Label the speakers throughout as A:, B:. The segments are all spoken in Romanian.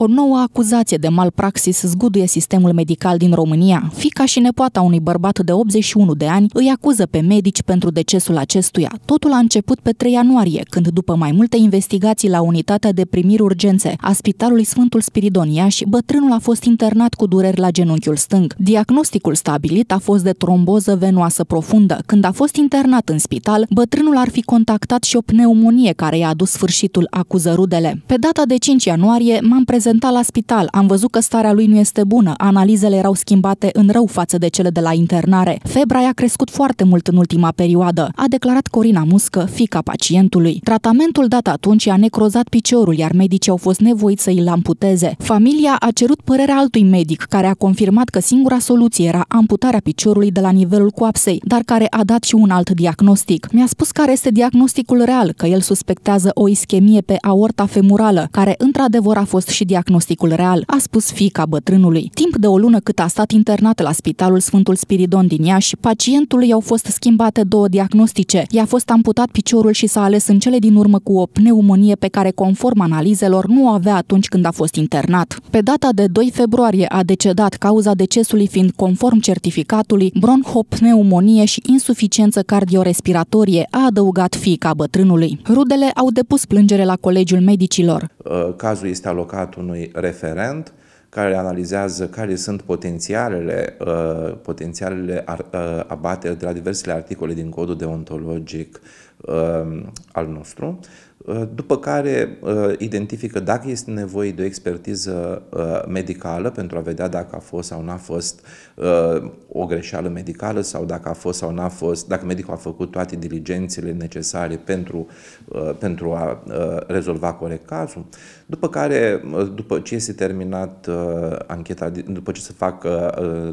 A: O nouă acuzație de malpraxis zguduie sistemul medical din România. Fica și nepoata unui bărbat de 81 de ani îi acuză pe medici pentru decesul acestuia. Totul a început pe 3 ianuarie, când după mai multe investigații la unitatea de primiri urgențe a Spitalului Sfântul Spiridon Iași, bătrânul a fost internat cu dureri la genunchiul stâng. Diagnosticul stabilit a fost de tromboză venoasă profundă. Când a fost internat în spital, bătrânul ar fi contactat și o pneumonie care i-a adus sfârșitul, acuză rudele. Pe data de 5 ianuarie m-am prezentat prezentat la spital, am văzut că starea lui nu este bună, analizele erau schimbate în rău față de cele de la internare. Febra i-a crescut foarte mult în ultima perioadă, a declarat Corina Muscă, fica pacientului. Tratamentul dat atunci i-a necrozat piciorul, iar medicii au fost nevoiți să îl amputeze. Familia a cerut părerea altui medic, care a confirmat că singura soluție era amputarea piciorului de la nivelul coapsei, dar care a dat și un alt diagnostic. Mi-a spus care este diagnosticul real, că el suspectează o ischemie pe aorta femurală, care într-adevăr a fost și diagnosticată diagnosticul real, a spus fica bătrânului. Timp de o lună cât a stat internat la Spitalul Sfântul Spiridon din Iași, pacientului au fost schimbate două diagnostice. I-a fost amputat piciorul și s-a ales în cele din urmă cu o pneumonie pe care, conform analizelor, nu o avea atunci când a fost internat. Pe data de 2 februarie a decedat, cauza decesului fiind, conform certificatului, bronhopneumonie și insuficiență cardiorespiratorie, a adăugat fiica bătrânului. Rudele au depus plângere la Colegiul Medicilor.
B: Uh, cazul este alocat unui referent care analizează care sunt potențialele, uh, potențialele uh, abateri de la diversele articole din codul deontologic Um, al nostru, uh, după care uh, identifică dacă este nevoie de o expertiză uh, medicală pentru a vedea dacă a fost sau n-a fost o greșeală medicală sau dacă a fost sau n-a fost, dacă medicul a făcut toate diligențele necesare pentru, pentru a rezolva corect cazul. După care, după ce este terminat ancheta, după ce se fac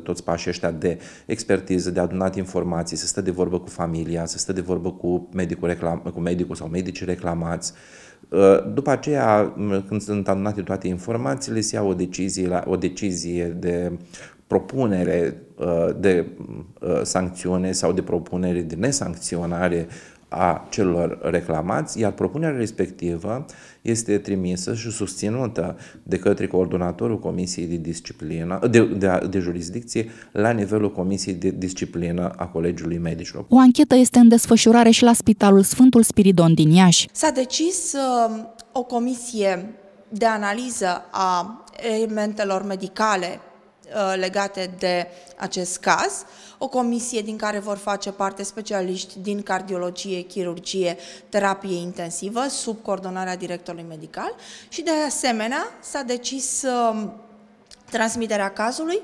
B: toți pașii ăștia de expertiză, de adunat informații, să stă de vorbă cu familia, să stă de vorbă cu medicul medicul, reclam, cu medicul sau medicii reclamați. Uh, după aceea, când sunt adunate toate informațiile, se ia o decizie, la, o decizie de propunere uh, de uh, sancțiune sau de propunere de nesancționare a celor reclamați, iar propunerea respectivă este trimisă și susținută de către coordonatorul Comisiei de, Disciplină, de, de, de Jurisdicție la nivelul Comisiei de Disciplină a Colegiului Medicilor.
C: O anchetă este
A: în desfășurare și la Spitalul Sfântul Spiridon din Iași.
C: S-a decis uh, o comisie de analiză a elementelor medicale Uh, legate de acest caz, o comisie din care vor face parte specialiști din cardiologie, chirurgie, terapie intensivă, sub coordonarea directorului medical și de asemenea s-a decis um, transmiterea cazului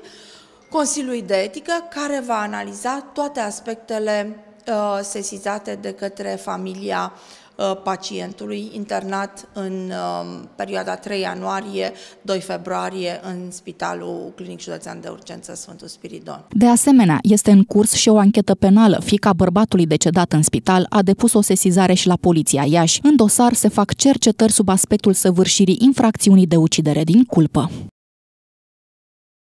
C: Consiliului de Etică, care va analiza toate aspectele uh, sesizate de către familia uh, Uh, pacientului internat în um, perioada 3 ianuarie-2 februarie în Spitalul Clinic Județean de Urgență Sfântul Spiridon.
A: De asemenea, este în curs și o anchetă penală. Fica bărbatului decedat în spital a depus o sesizare și la poliția Iași. În dosar se fac cercetări sub aspectul săvârșirii infracțiunii de ucidere din culpă.